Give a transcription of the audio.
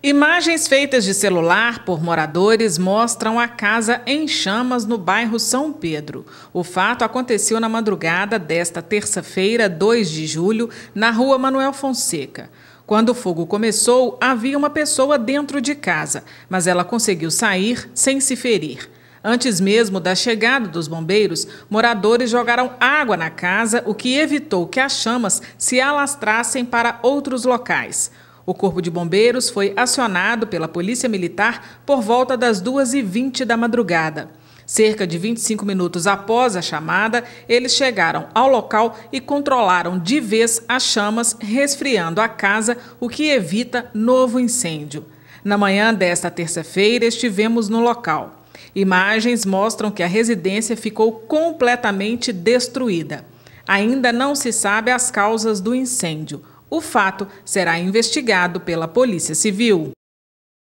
Imagens feitas de celular por moradores mostram a casa em chamas no bairro São Pedro. O fato aconteceu na madrugada desta terça-feira, 2 de julho, na rua Manuel Fonseca. Quando o fogo começou, havia uma pessoa dentro de casa, mas ela conseguiu sair sem se ferir. Antes mesmo da chegada dos bombeiros, moradores jogaram água na casa, o que evitou que as chamas se alastrassem para outros locais. O Corpo de Bombeiros foi acionado pela Polícia Militar por volta das 2h20 da madrugada. Cerca de 25 minutos após a chamada, eles chegaram ao local e controlaram de vez as chamas, resfriando a casa, o que evita novo incêndio. Na manhã desta terça-feira, estivemos no local. Imagens mostram que a residência ficou completamente destruída. Ainda não se sabe as causas do incêndio. O fato será investigado pela Polícia Civil.